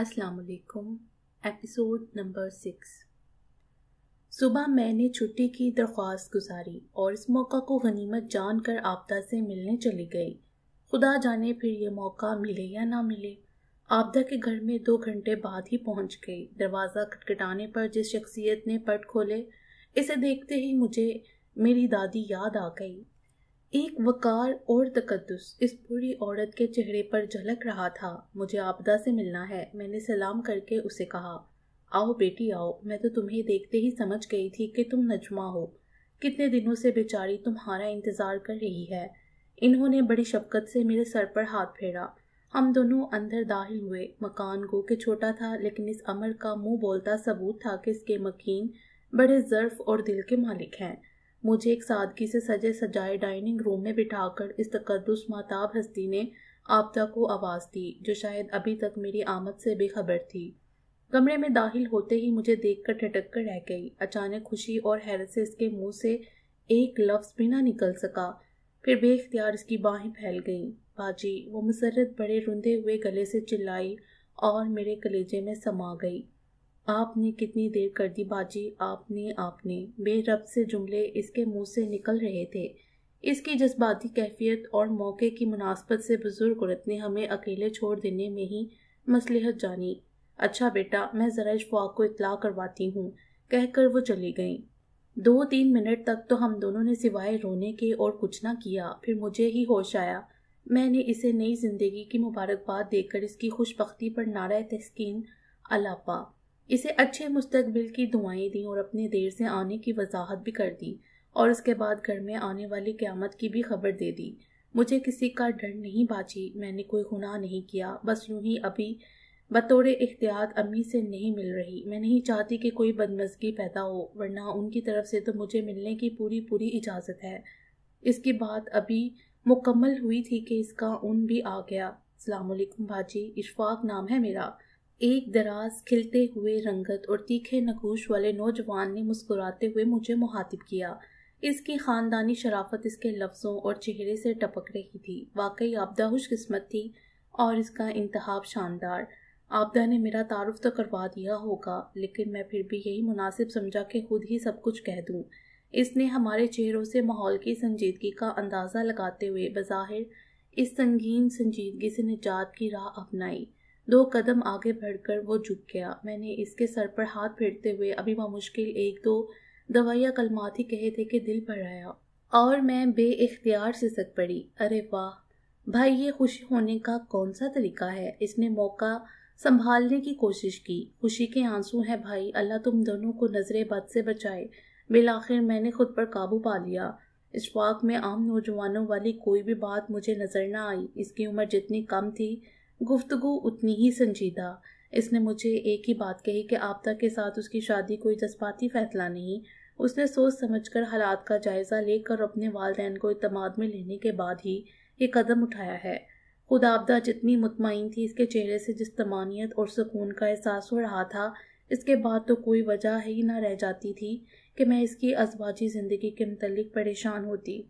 अस्सलाम वालेकुम episode number six सुबह मैंने छुट्टी की दरख्वास्त गुजारी और इस मौका को गनीमत जान कर आपदा से मिलने चली गई खुदा जाने फिर ये मौका मिले या ना मिले आपदा के घर में दो घंटे बाद ही पहुंच गई दरवाज़ा खटखटाने पर जिस शख्सियत ने पट खोले इसे देखते ही मुझे मेरी दादी याद आ गई एक वकार और तकदस इस बुरी औरत के चेहरे पर झलक रहा था मुझे आपदा से मिलना है मैंने सलाम करके उसे कहा आओ बेटी आओ मैं तो तुम्हें देखते ही समझ गई थी कि तुम नजमा हो कितने दिनों से बेचारी तुम्हारा इंतज़ार कर रही है इन्होंने बड़ी शफकत से मेरे सर पर हाथ फेरा हम दोनों अंदर दाहिल हुए मकान गो के छोटा था लेकिन इस अमर का मुंह बोलता सबूत था कि इसके मकीन बड़े ज़र्फ और दिल के मालिक हैं मुझे एक सादगी से सजे सजाए डाइनिंग रूम में बिठाकर इस तकदस महताब हस्ती ने आपदा को आवाज़ दी जो शायद अभी तक मेरी आमद से बेखबर थी कमरे में दाखिल होते ही मुझे देख कर ठटक कर रह गई अचानक खुशी और हैरत से इसके मुंह से एक लफ्ज़ भी ना निकल सका फिर बेख्तियार इसकी बाहें फैल गईं बाजी वो मुसरत बड़े रुंधे हुए गले से चिल्लाई और मेरे कलेजे में समा गई आपने कितनी देर कर दी बाजी आपने आपने बेरब से जुमले इसके मुंह से निकल रहे थे इसकी जज्बाती कैफियत और मौके की मुनासबत से बुजुर्ग औरत ने हमें अकेले छोड़ देने में ही मसलहत जानी अच्छा बेटा मैं ज़रा इशफाक को इतला करवाती हूँ कहकर वो चली गई दो तीन मिनट तक तो हम दोनों ने सिवाय रोने के और कुछ ना किया फिर मुझे ही होश आया मैंने इसे नई जिंदगी की मुबारकबाद देकर इसकी खुशबी पर नारा तस्किन अलापा इसे अच्छे मुस्तबिल की दुआएं दी और अपने देर से आने की वजाहत भी कर दी और उसके बाद घर में आने वाली क़्यामत की भी खबर दे दी मुझे किसी का डर नहीं बाची मैंने कोई गुनाह नहीं किया बस यूं ही अभी बतौर इख्तियात अम्मी से नहीं मिल रही मैं नहीं चाहती कि कोई बदमजगी पैदा हो वरना उनकी तरफ से तो मुझे मिलने की पूरी पूरी इजाज़त है इसकी बात अभी मुकम्मल हुई थी कि इसका उन भी आ गया अलकुम भाजी इशफाक नाम है मेरा एक दराज खिलते हुए रंगत और तीखे नकूश वाले नौजवान ने मुस्कुराते हुए मुझे मुहातिब किया इसकी ख़ानदानी शराफत इसके लफ्ज़ों और चेहरे से टपक रही थी वाकई आपदा खुशकस्मत थी और इसका इंतहाब शानदार आपदा ने मेरा तारुफ तो करवा दिया होगा लेकिन मैं फिर भी यही मुनासिब समझा कि खुद ही सब कुछ कह दूँ इसने हमारे चेहरों से माहौल की संजीदगी का अंदाज़ा लगाते हुए बज़ाहिर इस संगीन संजीदगी से निजात की राह अपनाई दो कदम आगे बढ़कर वो झुक गया मैंने इसके सर पर हाथ फेरते हुए अभी मुश्किल एक दो दवाइया कलमात ही कहे थे कि दिल भर आया और मैं बे इख्तियार से सक पड़ी अरे वाह भाई ये खुशी होने का कौन सा तरीका है इसने मौका संभालने की कोशिश की खुशी के आंसू हैं भाई अल्लाह तुम दोनों को नजर बद से बचाए बिल आखिर मैंने खुद पर काबू पा लिया इस वाक में आम नौजवानों वाली कोई भी बात मुझे नजर ना आई इसकी उम्र जितनी कम थी गुफ्तगु उतनी ही संजीदा इसने मुझे एक ही बात कही कि आपदा के साथ उसकी शादी कोई जज्बाती फैसला नहीं उसने सोच समझ कर हालात का जायज़ा लेकर अपने वालदेन को इतमाद में लेने के बाद ही ये कदम उठाया है खुद आपदा जितनी मुतमिन थी इसके चेहरे से जिस तमानियत और सुकून का एहसास हो रहा था इसके बाद तो कोई वजह ही ना रह जाती थी कि मैं इसकी असबाजी ज़िंदगी के मतलब परेशान होती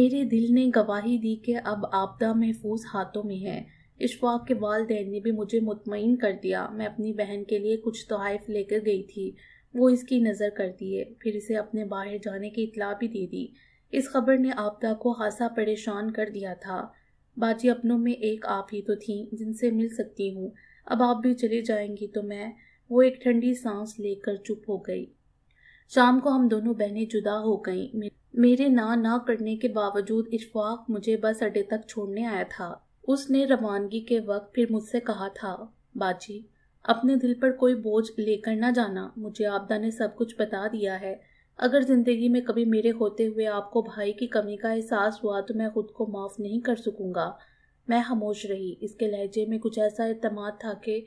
मेरे दिल ने गवाही दी कि अब आपदा महफूज हाथों में है इशफाक के वालदेन ने भी मुझे मुतमिन कर दिया मैं अपनी बहन के लिए कुछ तोहफ लेकर गई थी वो इसकी नज़र कर दिए फिर इसे अपने बाहर जाने की इतला भी दे दी इस खबर ने आपदा को खासा परेशान कर दिया था बाजी अपनों में एक आप ही तो थी जिनसे मिल सकती हूँ अब आप भी चले जाएंगी तो मैं वो एक ठंडी सांस लेकर चुप हो गई शाम को हम दोनों बहनें जुदा हो गईं मेरे ना ना करने के बावजूद इशफाक मुझे बस अड्डे तक छोड़ने आया था उसने रवानगी के वक्त फिर मुझसे कहा था बाजी अपने दिल पर कोई बोझ लेकर ना जाना मुझे आपदा ने सब कुछ बता दिया है अगर ज़िंदगी में कभी मेरे होते हुए आपको भाई की कमी का एहसास हुआ तो मैं खुद को माफ़ नहीं कर सकूँगा मैं खामोश रही इसके लहजे में कुछ ऐसा अतमाद था कि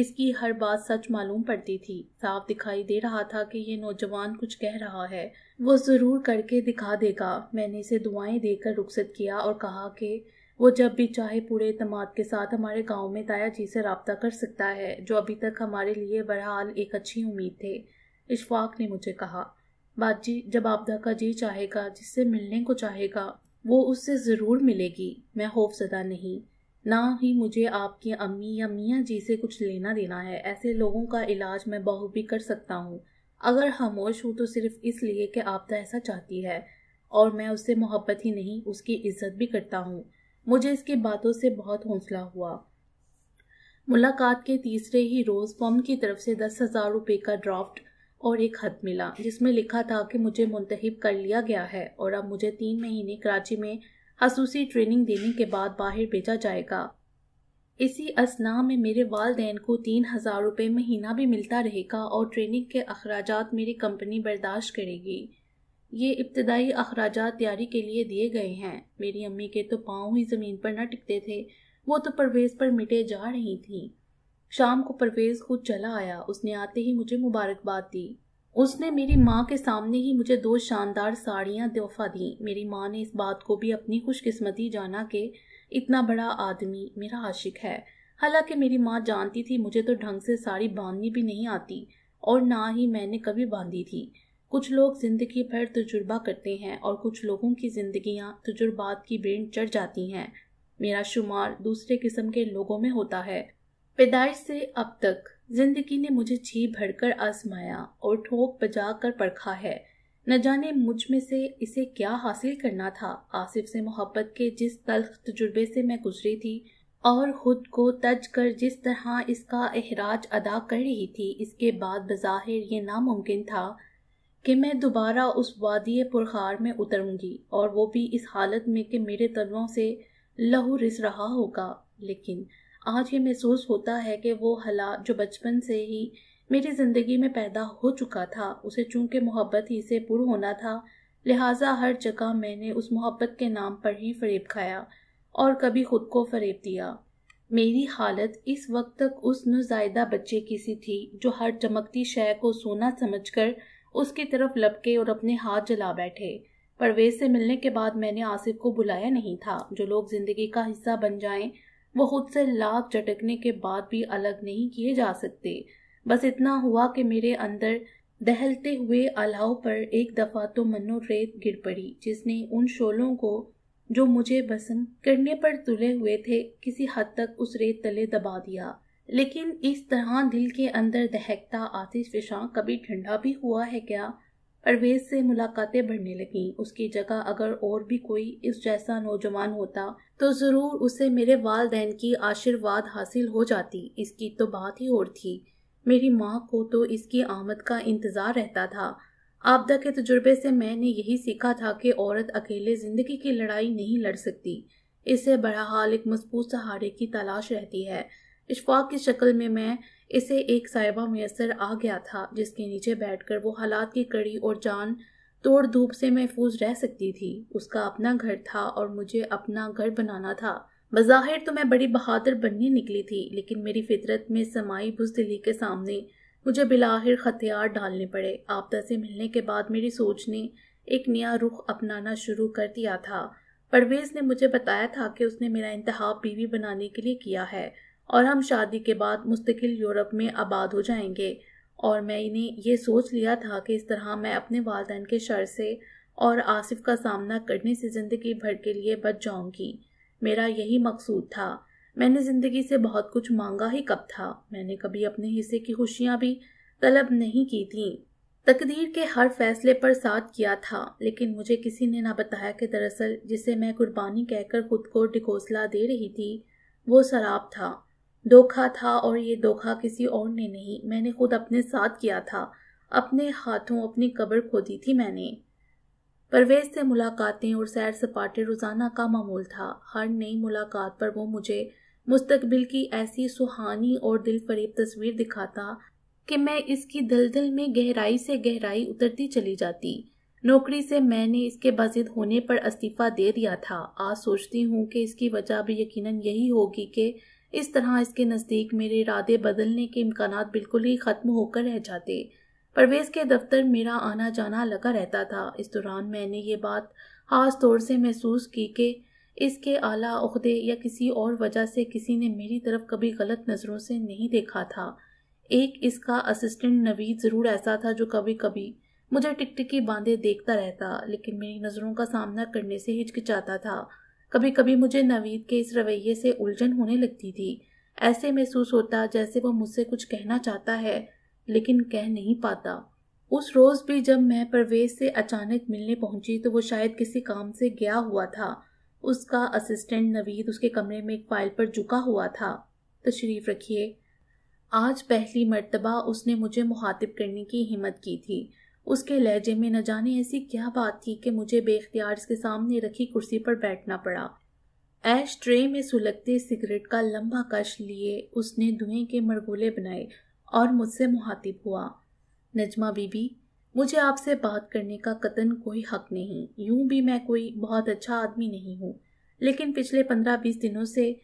इसकी हर बात सच मालूम पड़ती थी साफ दिखाई दे रहा था कि ये नौजवान कुछ कह रहा है वो ज़रूर करके दिखा देगा मैंने इसे दुआएं देकर रुखसत किया और कहा कि वो जब भी चाहे पूरे अतमाद के साथ हमारे गांव में ताया जी से रबता कर सकता है जो अभी तक हमारे लिए बहरहाल एक अच्छी उम्मीद थे इशफाक ने मुझे कहा बाजी जब आपदा का जी चाहेगा जिससे मिलने को चाहेगा वो उससे ज़रूर मिलेगी मैं खौफजदा नहीं ना ही मुझे आपकी अम्मी या मियाँ जी से कुछ लेना देना है ऐसे लोगों का इलाज मैं भी कर सकता हूँ अगर खामोश हूँ तो सिर्फ इसलिए कि आपदा ऐसा चाहती है और मैं उससे मोहब्बत ही नहीं उसकी इज्जत भी करता हूँ मुझे इसकी बातों से बहुत हौसला हुआ मुलाकात के तीसरे ही रोज़ फॉर्म की तरफ से दस हज़ार रुपये का ड्राफ्ट और एक खत मिला जिसमें लिखा था कि मुझे मुंतब कर लिया गया है और अब मुझे तीन महीने कराची में खसूसी ट्रेनिंग देने के बाद बाहर भेजा जाएगा इसी असना में मेरे वालदेन को तीन हज़ार रुपये महीना भी मिलता रहेगा और ट्रेनिंग के अखराज मेरी कंपनी बर्दाश्त करेगी ये इब्तदाई अखराज तैयारी के लिए दिए गए हैं मेरी अम्मी के तो पाँव ही ज़मीन पर न टिकते थे वो तो परवेज़ पर मिटे जा रही थी शाम को परवेज़ खुद चला आया उसने आते ही मुझे मुबारकबाद दी उसने मेरी माँ के सामने ही मुझे दो शानदार साड़ियाँ तोहफा दी मेरी माँ ने इस बात को भी अपनी खुशकिस्मती जाना कि इतना बड़ा आदमी मेरा आशिक है हालांकि मेरी माँ जानती थी मुझे तो ढंग से साड़ी बांधनी भी नहीं आती और ना ही मैंने कभी बांधी थी कुछ लोग ज़िंदगी भर तजुर्बा करते हैं और कुछ लोगों की जिंदगियां तजुर्बात की ब्रेन चढ़ जाती हैं मेरा शुमार दूसरे किस्म के लोगों में होता है पैदाइश से अब तक जिंदगी ने मुझे जी भरकर आजमाया और ठोक बजा कर परखा है न जाने मुझ में से इसे क्या हासिल करना था आसिफ से मोहब्बत के जिस तल्ख तजुर्बे से मैं गुजरी थी और खुद को तज कर जिस तरह इसका अहराज अदा कर रही थी इसके बाद बज़ाहिर ये नामुमकिन था कि मैं दोबारा उस वादिय पुरखार में उतरूंगी और वो भी इस हालत में कि मेरे तलवों से लहू रिस रहा होगा लेकिन आज ये महसूस होता है कि वो हालात जो बचपन से ही मेरी ज़िंदगी में पैदा हो चुका था उसे चूंकि मोहब्बत ही से पुर होना था लिहाजा हर जगह मैंने उस मोहब्बत के नाम पर ही फरेब खाया और कभी खुद को फरेब दिया मेरी हालत इस वक्त तक उस नुजायदा बच्चे की सी थी जो हर चमकती शय को सोना समझकर उसकी तरफ लपके और अपने हाथ जला बैठे परवेज से मिलने के बाद मैंने आसिफ को बुलाया नहीं था जो लोग ज़िंदगी का हिस्सा बन जाएं वो खुद से लाभ चटकने के बाद भी अलग नहीं किए जा सकते बस इतना हुआ कि मेरे अंदर दहलते हुए अलाव पर एक दफ़ा तो मनो रेत गिर पड़ी जिसने उन शोलों को जो मुझे बसंत करने पर तुले हुए थे किसी हद तक उस रेत तले दबा दिया लेकिन इस तरह दिल के अंदर दहकता आतिश फिशां कभी ठंडा भी हुआ है क्या परवेज से मुलाकातें बढ़ने लगीं उसकी जगह अगर और भी कोई इस जैसा नौजवान होता तो ज़रूर उसे मेरे वालदेन की आशीर्वाद हासिल हो जाती इसकी तो बात ही और थी मेरी माँ को तो इसकी आमद का इंतज़ार रहता था आपदा के तजुर्बे से मैंने यही सीखा था कि औरत अकेले ज़िंदगी की लड़ाई नहीं लड़ सकती इसे बड़ा हाल एक मजबूत सहारे की तलाश रहती है इशफाक की शक्ल में मैं इसे एक साहिबा मैसर आ गया था जिसके नीचे बैठकर वो हालात की कड़ी और जान तोड़ धूप से महफूज रह सकती थी उसका अपना घर था और मुझे अपना घर बनाना था बज़ाहिर तो मैं बड़ी बहादुर बनने निकली थी लेकिन मेरी फितरत में समाई बुजदिली के सामने मुझे बिलाहिर हथियार डालने पड़े आपदा से मिलने के बाद मेरी सोच ने एक नया रुख अपनाना शुरू कर दिया था परवेज ने मुझे बताया था कि उसने मेरा इंतहा बीवी बनाने के लिए किया है और हम शादी के बाद मुस्तकिल यूरोप में आबाद हो जाएंगे और मैंने ये सोच लिया था कि इस तरह मैं अपने वालदेन के शर से और आसिफ का सामना करने से ज़िंदगी भर के लिए बच जाऊंगी मेरा यही मकसूद था मैंने ज़िंदगी से बहुत कुछ मांगा ही कब था मैंने कभी अपने हिस्से की खुशियाँ भी तलब नहीं की थी तकदीर के हर फैसले पर साथ किया था लेकिन मुझे किसी ने ना बताया कि दरअसल जिसे मैं कुर्बानी कहकर खुद को डिकोसला दे रही थी वो शराब था धोखा था और ये धोखा किसी और ने नहीं मैंने खुद अपने साथ किया था अपने हाथों अपनी कब्र खोदी थी मैंने परवेज से मुलाकातें और सैर सपाटे रोज़ाना का मामूल था हर नई मुलाकात पर वो मुझे मुस्तकबिल की ऐसी सुहानी और दिल फरीब तस्वीर दिखाता कि मैं इसकी दलदल में गहराई से गहराई उतरती चली जाती नौकरी से मैंने इसके बाजिद होने पर इस्तीफ़ा दे दिया था आज सोचती हूँ कि इसकी वजह भी यकीनन यही होगी कि इस तरह इसके नज़दीक मेरे इरादे बदलने के इम्कान बिल्कुल ही ख़त्म होकर रह जाते परवेज़ के दफ्तर मेरा आना जाना लगा रहता था इस दौरान मैंने ये बात ख़ास तौर से महसूस की कि इसके आला अहदे या किसी और वजह से किसी ने मेरी तरफ कभी गलत नज़रों से नहीं देखा था एक इसका असिस्टेंट नवीद ज़रूर ऐसा था जो कभी कभी मुझे टिकटिकी बांधे देखता रहता लेकिन मेरी नज़रों का सामना करने से हिचकिचाता था कभी कभी मुझे नवीद के इस रवैये से उलझन होने लगती थी ऐसे महसूस होता जैसे वो मुझसे कुछ कहना चाहता है लेकिन कह नहीं पाता उस रोज़ भी जब मैं परवेज से अचानक मिलने पहुंची तो वो शायद किसी काम से गया हुआ था उसका असिस्टेंट नवीद उसके कमरे में एक फाइल पर झुका हुआ था तशरीफ़ रखिए आज पहली मर्तबा उसने मुझे मुखातिब करने की हिम्मत की थी उसके लहजे में न जाने ऐसी क्या बात थी कि मुझे बेख्तियार इसके सामने रखी कुर्सी पर बैठना पड़ा ऐश ट्रे में सुलगते सिगरेट का लंबा कश लिए उसने धुएं के मरगोले बनाए और मुझसे मुहातिब हुआ नजमा बीबी मुझे आपसे बात करने का कतन कोई हक नहीं यूं भी मैं कोई बहुत अच्छा आदमी नहीं हूँ लेकिन पिछले पंद्रह बीस दिनों से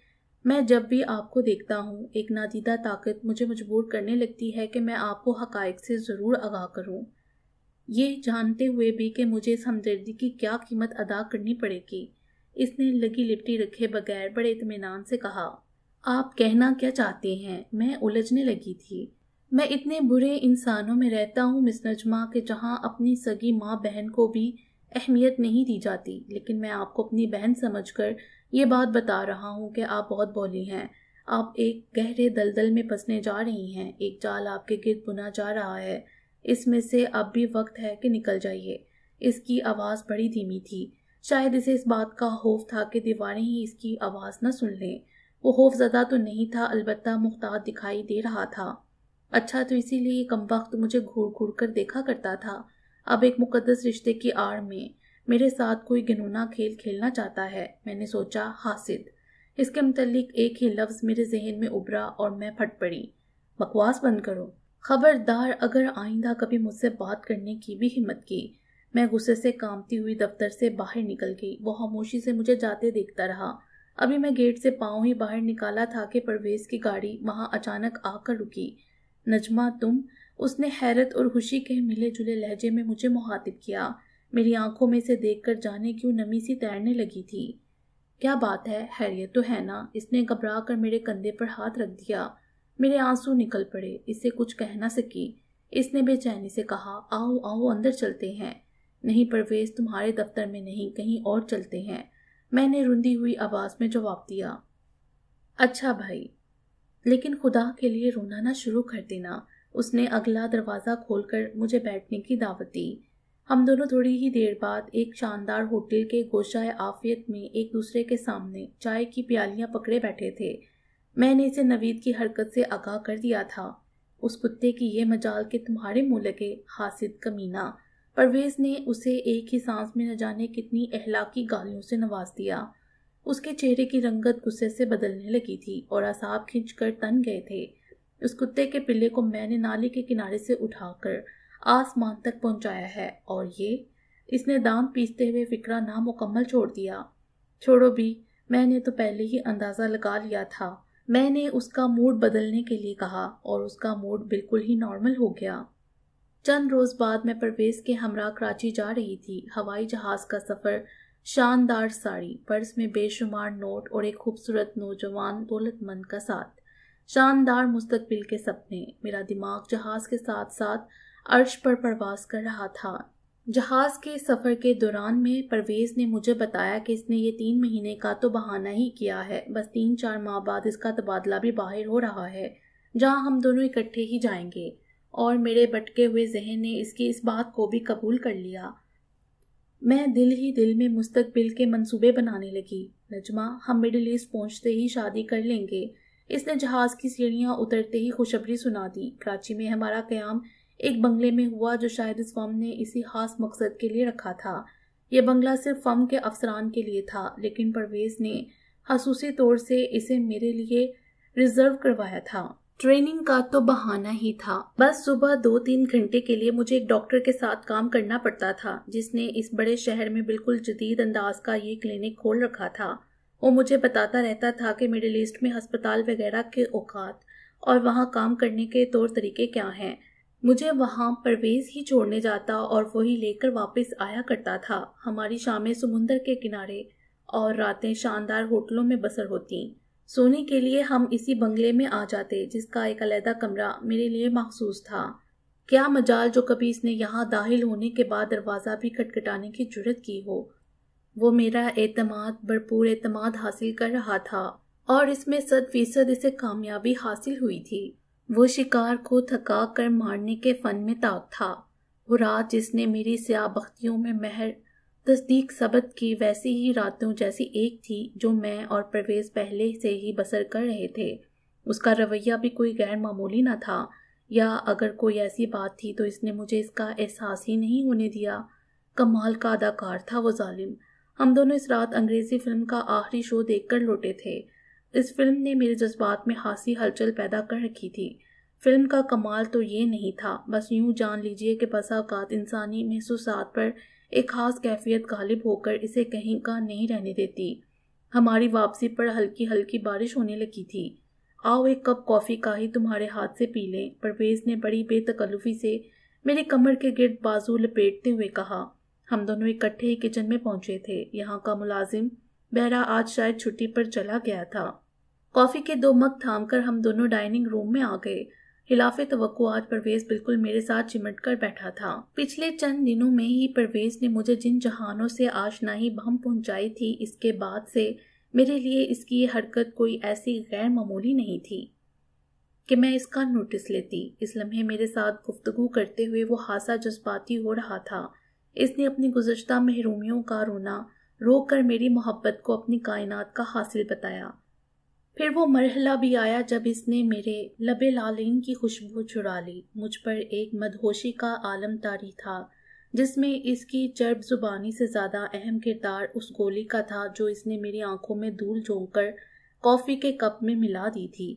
मैं जब भी आपको देखता हूँ एक नादीदा ताकत मुझे मजबूर करने लगती है कि मैं आपको हकायक से ज़रूर आगाह करूँ ये जानते हुए भी कि मुझे इस हमदर्दी की क्या कीमत अदा करनी पड़ेगी इसने लगी लिपटी रखे बगैर बड़े इतमान से कहा आप कहना क्या चाहते हैं मैं उलझने लगी थी मैं इतने बुरे इंसानों में रहता हूँ मिस नजमा के जहाँ अपनी सगी माँ बहन को भी अहमियत नहीं दी जाती लेकिन मैं आपको अपनी बहन समझकर ये बात बता रहा हूँ कि आप बहुत भोली हैं आप एक गहरे दलदल में फंसने जा रही हैं एक जाल आपके गिरद बुना जा रहा है इसमें से अब भी वक्त है कि निकल जाइए इसकी आवाज़ बड़ी धीमी थी शायद इसे इस बात का खौफ था कि दीवारें ही इसकी आवाज़ न सुन लें वो खौफ ज्यादा तो नहीं था अलबत्ता मुख्तार दिखाई दे रहा था अच्छा तो इसीलिए कम वक्त मुझे घूर घूर कर देखा करता था अब एक मुकदस रिश्ते की आड़ में मेरे साथ कोई गिनूना खेल खेलना चाहता है मैंने सोचा हासिद इसके मतलब एक ही लफ्ज़ मेरे जहन में उभरा और मैं फट पड़ी बकवास बंद करो खबरदार अगर आइंदा कभी मुझसे बात करने की भी हिम्मत की मैं गुस्से से कामती हुई दफ्तर से बाहर निकल गई वो खामोशी से मुझे जाते देखता रहा अभी मैं गेट से पाँव ही बाहर निकाला था कि परवेज की गाड़ी वहाँ अचानक आकर रुकी नजमा तुम उसने हैरत और खुशी के मिले जुले लहजे में मुझे मुखातिब किया मेरी आंखों में से देख कर जाने क्यों नमी सी तैरने लगी थी क्या बात है हैरियत तो है ना इसने घबरा कर मेरे कंधे पर हाथ रख दिया मेरे आंसू निकल पड़े इससे कुछ कह ना सकी इसने बेचैनी से कहा आओ आओ अंदर चलते हैं नहीं परवेज तुम्हारे दफ्तर में नहीं कहीं और चलते हैं मैंने रुंदी हुई आवाज़ में जवाब दिया अच्छा भाई लेकिन खुदा के लिए रोना ना शुरू कर देना उसने अगला दरवाज़ा खोलकर मुझे बैठने की दावत दी हम दोनों थोड़ी ही देर बाद एक शानदार होटल के गोशाए आफियत में एक दूसरे के सामने चाय की प्यालियां पकड़े बैठे थे मैंने इसे नवीद की हरकत से आगाह कर दिया था उस कुत्ते की यह मजाल के तुम्हारे मुँह लगे हासिद कमीना परवेज ने उसे एक ही सांस में न जाने कितनी अहलाकी गालियों से नवाज दिया उसके चेहरे की रंगत गुस्से से बदलने लगी थी और असाब खींच कर तन गए थे उस कुत्ते के पिल्ले को मैंने नाले के किनारे से उठाकर आसमान तक पहुंचाया है और ये इसने दाम पीसते हुए फिक्रा नामुकम्मल छोड़ दिया छोड़ो भी मैंने तो पहले ही अंदाज़ा लगा लिया था मैंने उसका मूड बदलने के लिए कहा और उसका मूड बिल्कुल ही नॉर्मल हो गया चंद रोज बाद मैं परवेज के हमरा कराची जा रही थी हवाई जहाज का सफर शानदार साड़ी पर्स में बेशुमार नोट और एक खूबसूरत नौजवान दौलतमंद का साथ शानदार मुस्तकबिल के सपने मेरा दिमाग जहाज के साथ साथ अर्श पर प्रवास कर रहा था जहाज के सफर के दौरान में परवेज ने मुझे बताया कि इसने ये तीन महीने का तो बहाना ही किया है बस तीन चार माह बाद इसका तबादला भी बाहर हो रहा है जहाँ हम दोनों इकट्ठे ही जाएंगे और मेरे बटके हुए जहन ने इसकी इस बात को भी कबूल कर लिया मैं दिल ही दिल में मुस्तकबिल के मंसूबे बनाने लगी नजमा हम मिडिल ईस्ट पहुंचते ही शादी कर लेंगे इसने जहाज की सीढ़ियां उतरते ही खुशबरी सुना दी कराची में हमारा क्याम एक बंगले में हुआ जो शायद इस फर्म ने इसी खास मकसद के लिए रखा था यह बंगला सिर्फ फर्म के अफसरान के लिए था लेकिन परवेज ने खसूसी तौर से इसे मेरे लिए रिजर्व करवाया था ट्रेनिंग का तो बहाना ही था बस सुबह दो तीन घंटे के लिए मुझे एक डॉक्टर के साथ काम करना पड़ता था जिसने इस बड़े शहर में बिल्कुल जदीद अंदाज का ये क्लिनिक खोल रखा था वो मुझे बताता रहता था कि मेरे लिस्ट में हस्पताल वगैरह के औकात और वहाँ काम करने के तौर तरीके क्या हैं मुझे वहाँ परवेज ही छोड़ने जाता और वही लेकर वापस आया करता था हमारी शामें समुंदर के किनारे और रातें शानदार होटलों में बसर होती सोने के लिए हम इसी बंगले में आ जाते जिसका एक अलहदा कमरा मेरे लिए मखसूस था क्या मजाल जो कभी इसने यहाँ दाखिल होने के बाद दरवाज़ा भी खटखटाने की जरूरत की हो वो मेरा एतमाद भरपूर एतमाद हासिल कर रहा था और इसमें सद फीसद इसे कामयाबी हासिल हुई थी वो शिकार को थका कर मारने के फन में ताक था वो रात जिसने मेरी स्याबख्तियों में महर तस्दीक सबक की वैसी ही रातों जैसी एक थी जो मैं और परवेज पहले से ही बसर कर रहे थे उसका रवैया भी कोई गैर मामूली ना था या अगर कोई ऐसी बात थी तो इसने मुझे इसका एहसास ही नहीं होने दिया कमाल का अदाकार था वो जालिम हम दोनों इस रात अंग्रेज़ी फिल्म का आखिरी शो देखकर लौटे थे इस फिल्म ने मेरे जज्बात में खासी हलचल पैदा कर रखी थी फिल्म का कमाल तो ये नहीं था बस यूं जान लीजिए कि अवकात इंसानी महसूसात पर एक ख़ास कैफियत गालिब होकर इसे कहीं का नहीं रहने देती हमारी वापसी पर हल्की हल्की बारिश होने लगी थी आओ एक कप कॉफ़ी का ही तुम्हारे हाथ से पी लें परवेज़ ने बड़ी बेतकल्लुफ़ी से मेरे कमर के गिरद बाजू लपेटते हुए कहा हम दोनों इकट्ठे ही किचन में पहुंचे थे यहाँ का मुलाजिम बहरा आज शायद छुट्टी पर चला गया था कॉफ़ी के दो मग थाम कर हम दोनों डाइनिंग रूम में आ गए खिलाफ तो आज परवेज बिल्कुल मेरे साथ चिमट कर बैठा था पिछले चंद दिनों में ही परवेज ने मुझे जिन जहानों से आशनाही बम पहुंचाई थी इसके बाद से मेरे लिए इसकी ये हरकत कोई ऐसी गैर मामूली नहीं थी कि मैं इसका नोटिस लेती इस लम्हे मेरे साथ गुफ्तगु करते हुए वो हासा जज्बाती हो रहा था इसने अपनी गुजशत महरूमियों का रोना रोक कर मेरी मोहब्बत को अपनी कायनात का हासिल बताया फिर वो मरहला भी आया जब इसने मेरे लबे लालीन की खुशबू चुरा ली मुझ पर एक मदहोशी का आलम तारी था जिसमें इसकी चर्ब जुबानी से ज़्यादा अहम किरदार उस गोली का था जो इसने मेरी आंखों में धूल झोंक कर कॉफ़ी के कप में मिला दी थी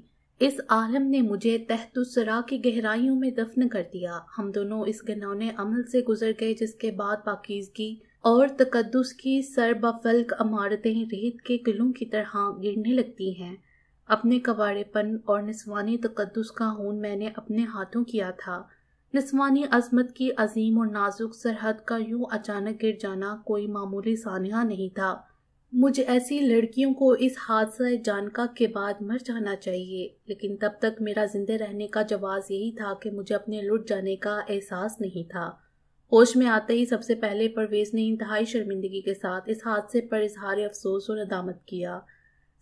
इस आलम ने मुझे तहतुसरा की गहराइयों में दफन कर दिया हम दोनों इस गनौने अमल से गुजर गए जिसके बाद पाकिजगी और तकदस की सरबफल्क अमारतें रेत के किलों की तरह गिरने लगती हैं अपने कवाड़ेपन और नस्वानी तकदस का हून मैंने अपने हाथों किया था नस्वानी अजमत की अजीम और नाजुक सरहद का यूं अचानक गिर जाना कोई मामूली सानहा नहीं था मुझे ऐसी लड़कियों को इस हादसा जानका के बाद मर जाना चाहिए लेकिन तब तक मेरा जिंदे रहने का जवाब यही था कि मुझे अपने लुट जाने का एहसास नहीं था होश में आते ही सबसे पहले परवेज ने इंतहाई शर्मिंदगी के साथ इस हादसे पर इजहार अफसोस और अदामत किया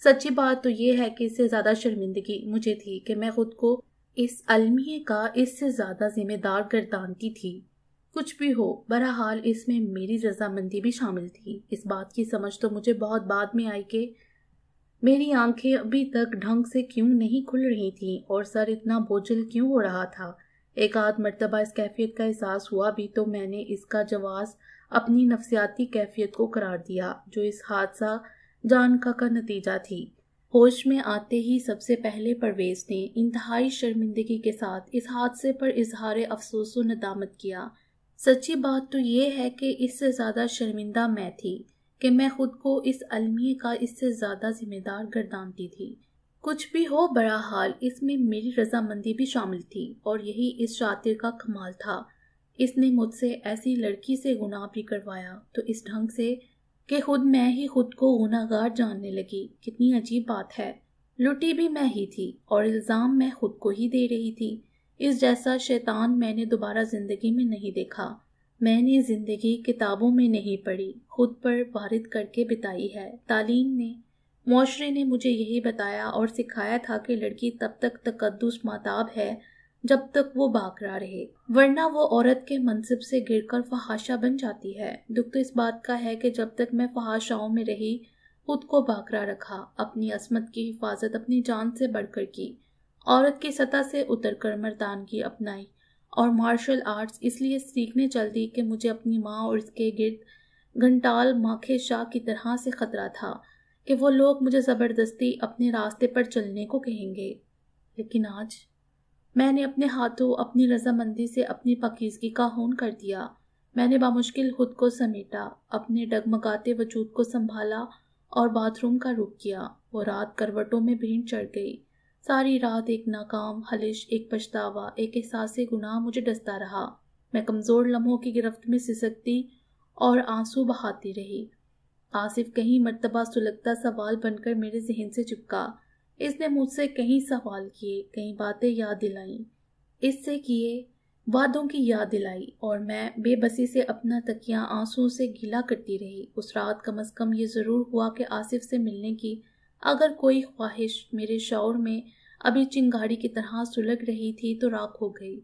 सच्ची बात तो यह है कि इससे ज़्यादा शर्मिंदगी मुझे थी कि मैं खुद को इस अलमिए का इससे ज़्यादा जिम्मेदार गर्दानती थी कुछ भी हो बहरहाल इसमें मेरी रजामंदी भी शामिल थी इस बात की समझ तो मुझे बहुत बाद में आई कि मेरी आंखें अभी तक ढंग से क्यों नहीं खुल रही थीं और सर इतना बोझल क्यों हो रहा था एक आध मरतबा इस कैफियत का एहसास हुआ भी तो मैंने इसका जवाब अपनी नफसियाती कैफियत को करार दिया जो इस हादसा जान का नतीजा थी होश में आते ही सबसे पहले परवेज ने इंतहाई शर्मिंदगी के साथ इस हादसे पर इजहार अफसोस नदामत किया सच्ची बात तो ये है कि इससे ज़्यादा शर्मिंदा मैं थी कि मैं खुद को इस अलमिये का इससे ज़्यादा जिम्मेदार गर्दानती थी कुछ भी हो हाल इसमें मेरी रजामंदी भी शामिल थी और यही इस शातिर का कमाल था इसने मुझसे ऐसी लड़की से गुनाह भी करवाया तो इस ढंग से कि खुद मैं ही खुद को गुनागार जानने लगी कितनी अजीब बात है लुटी भी मैं ही थी और इल्ज़ाम मैं खुद को ही दे रही थी इस जैसा शैतान मैंने दोबारा ज़िंदगी में नहीं देखा मैंने ज़िंदगी किताबों में नहीं पढ़ी खुद पर वारिद करके बिताई है तालीम ने माशरे ने मुझे यही बताया और सिखाया था कि लड़की तब तक तकदस माताब है जब तक वो बाकरा रहे वरना वो औरत के मनसब से गिरकर फहाशा बन जाती है दुख तो इस बात का है कि जब तक मैं फहाशाओं में रही खुद को बाकरा रखा अपनी असमत की हिफाजत अपनी जान से बढ़कर की औरत की सतह से उतर कर मर्दानगी अपनाई और मार्शल आर्ट्स इसलिए सीखने चल दी कि मुझे अपनी माँ और उसके गिरद घंटाल माखे शाह की तरह से खतरा था कि वो लोग मुझे ज़बरदस्ती अपने रास्ते पर चलने को कहेंगे लेकिन आज मैंने अपने हाथों अपनी रजामंदी से अपनी पकीजगी का हून कर दिया मैंने बामुश्किल खुद को समेटा अपने डगमगाते वजूद को संभाला और बाथरूम का रुख किया वो रात करवटों में भीड़ चढ़ गई सारी रात एक नाकाम हलिश एक पछतावा एक एहसास गुनाह मुझे डसता रहा मैं कमज़ोर लम्हों की गिरफ्त में सिसकती और आंसू बहाती रही आसिफ कहीं मरतबा सुलगता सवाल बनकर मेरे जहन से चिपका इसने मुझसे कहीं सवाल किए कहीं बातें याद दिलाई इससे किए वादों की याद दिलाई और मैं बेबसी से अपना तकिया आंसुओं से गीला करती रही उस रात कम अज़ कम ये ज़रूर हुआ कि आसिफ से मिलने की अगर कोई ख्वाहिश मेरे शौर में अभी चिंगारी की तरह सुलग रही थी तो राख हो गई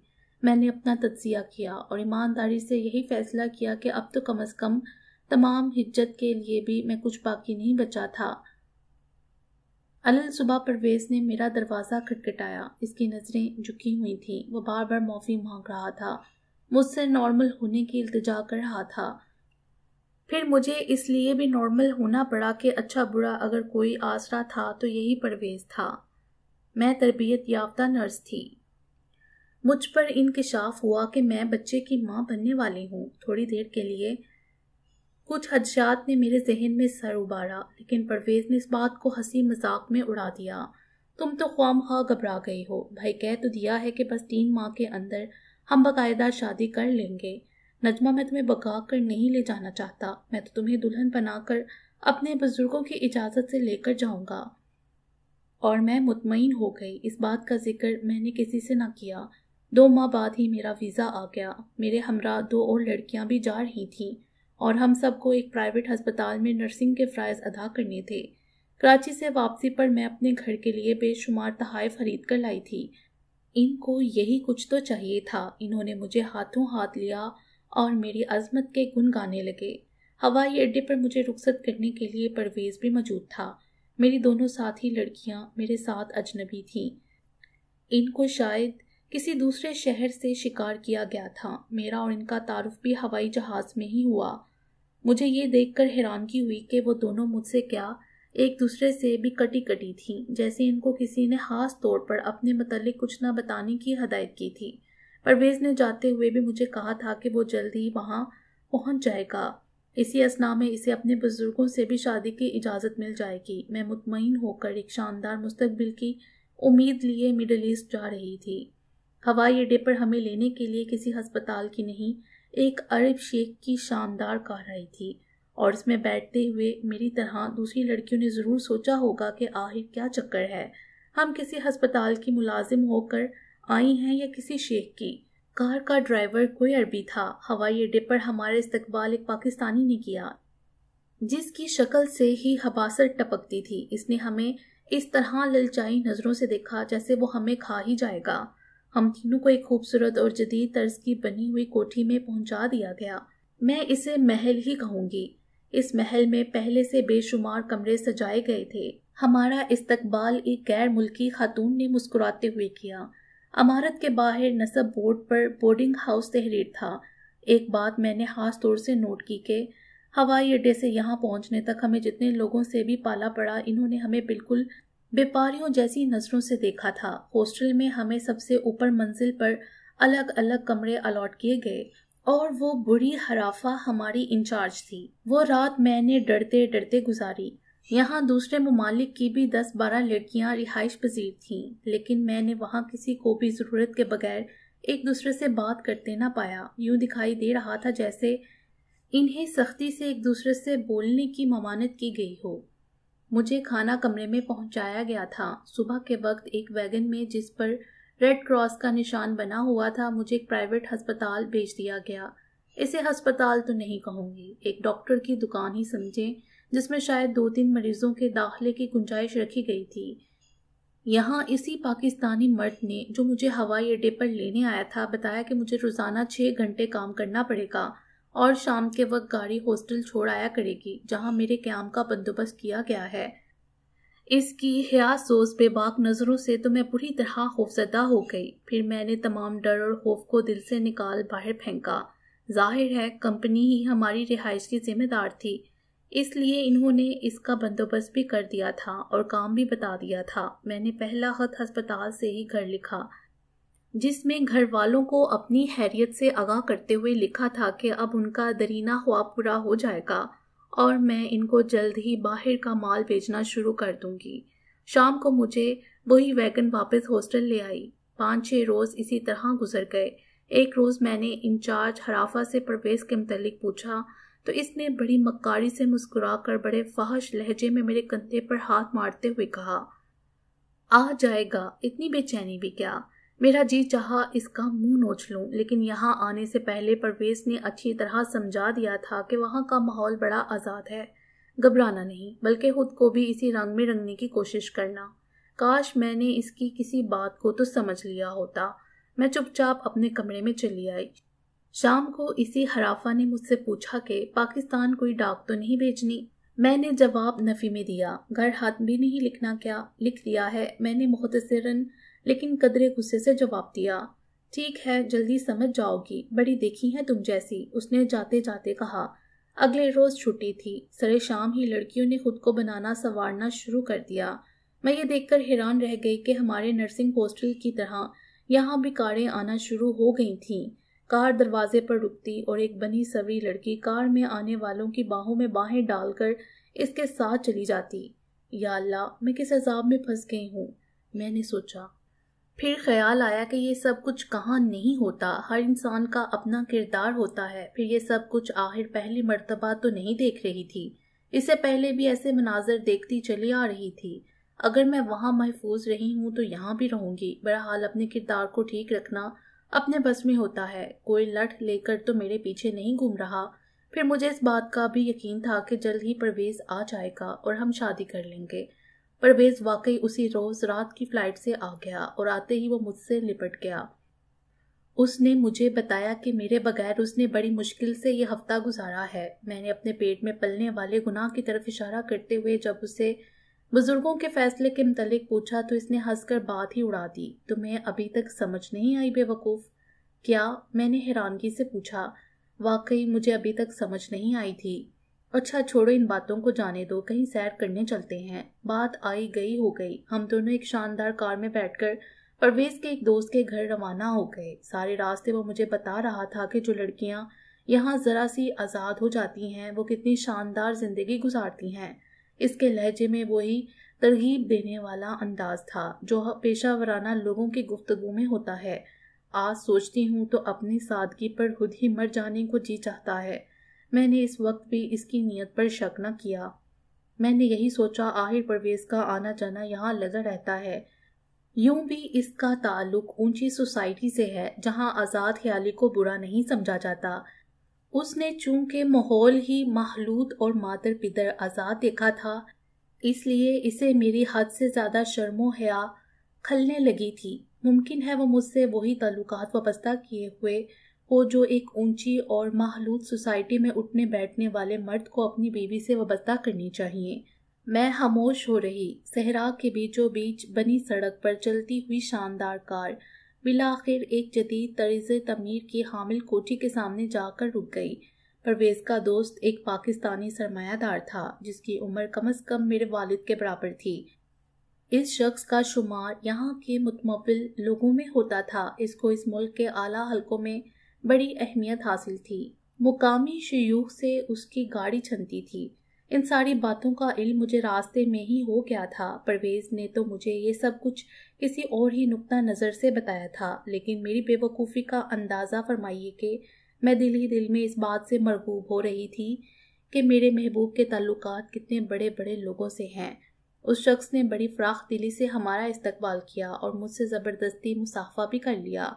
मैंने अपना तजिया किया और ईमानदारी से यही फैसला किया कि अब तो कम अज़ कम तमाम हिज्जत के लिए भी मैं कुछ बाकी नहीं बचा था अलल सुबह परवेज ने मेरा दरवाज़ा खटखटाया इसकी नज़रें झुकी हुई थीं वो बार बार माफ़ी मांग रहा था मुझसे नॉर्मल होने की इल्तजा कर रहा था फिर मुझे इसलिए भी नॉर्मल होना पड़ा कि अच्छा बुरा अगर कोई आसरा था तो यही परवेज़ था मैं तरबियत याफ्ता नर्स थी मुझ पर इनकशाफ हुआ कि मैं बच्चे की माँ बनने वाली हूँ थोड़ी देर के लिए कुछ हदशात ने मेरे जहन में सर उबारा लेकिन परवेज ने इस बात को हंसी मजाक में उड़ा दिया तुम तो ख्वाम खा घबरा गई हो भाई कह तो दिया है कि बस तीन माह के अंदर हम बाकायदा शादी कर लेंगे नजमा मैं तुम्हें बगा कर नहीं ले जाना चाहता मैं तो तुम्हें दुल्हन बनाकर अपने बुजुर्गों की इजाज़त से लेकर जाऊंगा और मैं मुतमिन हो गई इस बात का जिक्र मैंने किसी से ना किया दो माह बाद ही मेरा वीज़ा आ गया मेरे हमरा दो और लड़कियां भी जा रही थीं और हम सबको एक प्राइवेट अस्पताल में नर्सिंग के फ़्राइज़ अदा करने थे कराची से वापसी पर मैं अपने घर के लिए बेशुमार तहाइफ खरीद कर लाई थी इनको यही कुछ तो चाहिए था इन्होंने मुझे हाथों हाथ लिया और मेरी अजमत के गुन गाने लगे हवाई अड्डे पर मुझे रुखसत करने के लिए परवेज़ भी मौजूद था मेरी दोनों साथी लड़कियां मेरे साथ अजनबी थीं इनको शायद किसी दूसरे शहर से शिकार किया गया था मेरा और इनका तारुफ भी हवाई जहाज में ही हुआ मुझे ये देखकर हैरानगी हुई कि वो दोनों मुझसे क्या एक दूसरे से भी कटी कटी थी जैसे इनको किसी ने खास तौर पर अपने मतलब कुछ ना बताने की हदायत की थी परवेज़ ने जाते हुए भी मुझे कहा था कि वो जल्द ही वहाँ पहुँच जाएगा इसी असना में इसे अपने बुज़ुर्गों से भी शादी की इजाज़त मिल जाएगी मैं मुतमिन होकर एक शानदार मुस्तबिल की उम्मीद लिए मिडल ईस्ट जा रही थी हवाई अड्डे पर हमें लेने के लिए किसी हस्पताल की नहीं एक अरब शेख की शानदार कार आई थी और इसमें बैठते हुए मेरी तरह दूसरी लड़कियों ने ज़रूर सोचा होगा कि आखिर क्या चक्कर है हम किसी हस्पताल की मुलाजिम होकर आई हैं या किसी शेख की कार का ड्राइवर कोई अरबी था हवाई अड्डे पर हमारे इस्तकबाल एक पाकिस्तानी ने किया जिसकी शक्ल से ही हबासर टपकती थी इसने हमें इस तरह ललचाई नज़रों से देखा जैसे वो हमें खा ही जाएगा हम तीनों को एक खूबसूरत और जदीद तर्ज की बनी हुई कोठी में पहुंचा दिया गया मैं इसे महल ही कहूंगी इस महल में पहले से बेशुमार कमरे सजाए गए थे हमारा इस्तकबाल एक गैर मुल्की खातून ने मुस्कुराते हुए किया अमारत के बाहर नसब बोर्ड पर बोर्डिंग हाउस तहरीर था एक बात मैंने खास तौर से नोट की कि हवाई अड्डे से यहाँ पहुँचने तक हमें जितने लोगों से भी पाला पड़ा इन्होंने हमें बिल्कुल व्यापारियों जैसी नज़रों से देखा था हॉस्टल में हमें सबसे ऊपर मंजिल पर अलग अलग कमरे अलॉट किए गए और वो बुरी हराफा हमारी इंचार्ज थी वो रात मैंने डरते डरते गुजारी यहाँ दूसरे ममालिक की भी दस बारह लड़कियाँ रिहाइश पजीर थी लेकिन मैंने वहाँ किसी को भी ज़रूरत के बगैर एक दूसरे से बात करते ना पाया यूं दिखाई दे रहा था जैसे इन्हें सख्ती से एक दूसरे से बोलने की ममानत की गई हो मुझे खाना कमरे में पहुंचाया गया था सुबह के वक्त एक वैगन में जिस पर रेड क्रॉस का निशान बना हुआ था मुझे एक प्राइवेट अस्पताल भेज दिया गया इसे अस्पताल तो नहीं कहूँगी एक डॉक्टर की दुकान ही समझें जिसमें शायद दो तीन मरीजों के दाखिले की गुंजाइश रखी गई थी यहाँ इसी पाकिस्तानी मर्द ने जो मुझे हवाई अड्डे पर लेने आया था बताया कि मुझे रोज़ाना छः घंटे काम करना पड़ेगा और शाम के वक्त गाड़ी हॉस्टल छोड़ आया करेगी जहां मेरे क्याम का बंदोबस्त किया गया है इसकी हयासोस बेबाक नज़रों से तो मैं पूरी तरह खौफजदा हो गई फिर मैंने तमाम डर और खौफ को दिल से निकाल बाहर फेंका जाहिर है कंपनी ही हमारी रिहाइश की जिम्मेदार थी इसलिए इन्होंने इसका बंदोबस्त भी कर दिया था और काम भी बता दिया था मैंने पहला खत अस्पताल से ही घर लिखा जिसमें घर वालों को अपनी हैरियत से आगाह करते हुए लिखा था कि अब उनका दरीना ख्वाब पूरा हो जाएगा और मैं इनको जल्द ही बाहर का माल बेचना शुरू कर दूंगी शाम को मुझे वही वैगन वापस हॉस्टल ले आई पाँच छः रोज़ इसी तरह गुजर गए एक रोज़ मैंने इंचार्ज हराफा से परवेज़ के मतलब पूछा तो इसने बड़ी मक्कारी से मुस्कुरा कर बड़े फहश लहजे में मेरे कंधे पर हाथ मारते हुए कहा आ जाएगा इतनी बेचैनी भी क्या मेरा जी चाह इसका मुंह नोच लूं लेकिन यहाँ आने से पहले परवेज ने अच्छी तरह समझा दिया था कि वहाँ का माहौल बड़ा आज़ाद है घबराना नहीं बल्कि खुद को भी इसी रंग में रंगने की कोशिश करना काश मैंने इसकी किसी बात को तो समझ लिया होता मैं चुपचाप अपने कमरे में चली आई शाम को इसी हराफा ने मुझसे पूछा कि पाकिस्तान कोई डाक तो नहीं भेजनी मैंने जवाब नफ़ी में दिया घर हाथ भी नहीं लिखना क्या लिख दिया है मैंने मुख्तसरन लेकिन कदरे गुस्से से जवाब दिया ठीक है जल्दी समझ जाओगी बड़ी देखी है तुम जैसी उसने जाते जाते कहा अगले रोज छुट्टी थी सरे शाम ही लड़कियों ने खुद को बनाना संवारना शुरू कर दिया मैं ये देखकर हैरान रह गई कि हमारे नर्सिंग हॉस्टल की तरह यहाँ भी कारें आना शुरू हो गई थीं कार दरवाजे पर रुकती और एक बनी सवरी लड़की कार में आने वालों की बाहों में बाहें डालकर इसके साथ चली जाती या अल्लाह मैं किस अजाब में फंस गई हूँ मैंने सोचा फिर ख्याल आया कि ये सब कुछ कहाँ नहीं होता हर इंसान का अपना किरदार होता है फिर ये सब कुछ आखिर पहली मरतबा तो नहीं देख रही थी इससे पहले भी ऐसे मनाजर देखती चली आ रही थी अगर मैं वहाँ महफूज रही हूँ तो यहाँ भी रहूँगी बहरहाल अपने किरदार को ठीक रखना अपने बस में होता है कोई लठ लेकर तो मेरे पीछे नहीं घूम रहा फिर मुझे इस बात का भी यकीन था कि जल्द ही परवेज आ जाएगा और हम शादी कर लेंगे परवेज वाकई उसी रोज रात की फ्लाइट से आ गया और आते ही वो मुझसे लिपट गया उसने मुझे बताया कि मेरे बगैर उसने बड़ी मुश्किल से ये हफ्ता गुजारा है मैंने अपने पेट में पलने वाले गुनाह की तरफ इशारा करते हुए जब उसे बुजुर्गों के फैसले के मतलब पूछा तो इसने हंसकर बात ही उड़ा दी तुम्हें अभी तक समझ नहीं आई बेवकूफ़ क्या मैंने हैरानगी से पूछा वाकई मुझे अभी तक समझ नहीं आई थी अच्छा छोड़ो इन बातों को जाने दो कहीं सैर करने चलते हैं बात आई गई हो गई हम दोनों एक शानदार कार में बैठकर परवेज के एक दोस्त के घर रवाना हो गए सारे रास्ते वो मुझे बता रहा था कि जो लड़कियाँ यहाँ ज़रा सी आज़ाद हो जाती हैं वो कितनी शानदार ज़िंदगी गुजारती हैं इसके लहजे में वही तरगीब देने वाला अंदाज था जो पेशा वराना लोगों की गुफ्तगु में होता है आज सोचती हूँ तो अपनी सादगी पर खुद ही मर जाने को जी चाहता है मैंने इस वक्त भी इसकी नीयत पर शक न किया मैंने यही सोचा आहिर परवेज का आना जाना यहाँ लगा रहता है यूं भी इसका ताल्लुक ऊंची सोसाइटी से है जहाँ आज़ाद ख्याली को बुरा नहीं समझा जाता उसने चूंकि माहौल ही महलूद और मातर पिदर आज़ाद देखा था इसलिए इसे मेरी हद से ज़्यादा शर्मो हया खलने लगी थी मुमकिन है वो मुझसे वही ताल्लुक वाबस्ता किए हुए हो जो एक ऊंची और माहलूद सोसाइटी में उठने बैठने वाले मर्द को अपनी बीवी से वबस्ता करनी चाहिए मैं खामोश हो रही सहरा के बीचों बीच बनी सड़क पर चलती हुई शानदार कार बिलाखिर आखिर एक जदीद तर्ज तमीर की हामिल कोठी के सामने जाकर रुक गई परवेज का दोस्त एक पाकिस्तानी सरमायादार था जिसकी उम्र कम अज़ कम मेरे वालिद के बराबर थी इस शख्स का शुमार यहाँ के मुतमबिल लोगों में होता था इसको इस मुल्क के आला हलकों में बड़ी अहमियत हासिल थी मुकामी शयूख से उसकी गाड़ी छनती थी इन सारी बातों का इल्म मुझे रास्ते में ही हो गया था परवेज़ ने तो मुझे ये सब कुछ किसी और ही नुक्ता नज़र से बताया था लेकिन मेरी बेवकूफ़ी का अंदाज़ा फरमाइए कि मैं दिल ही दिल में इस बात से मरगूब हो रही थी कि मेरे महबूब के तल्लुक कितने बड़े बड़े लोगों से हैं उस शख्स ने बड़ी फ़्राख दिली से हमारा इस्तकबाल किया और मुझसे ज़बरदस्ती मुसाफा भी कर लिया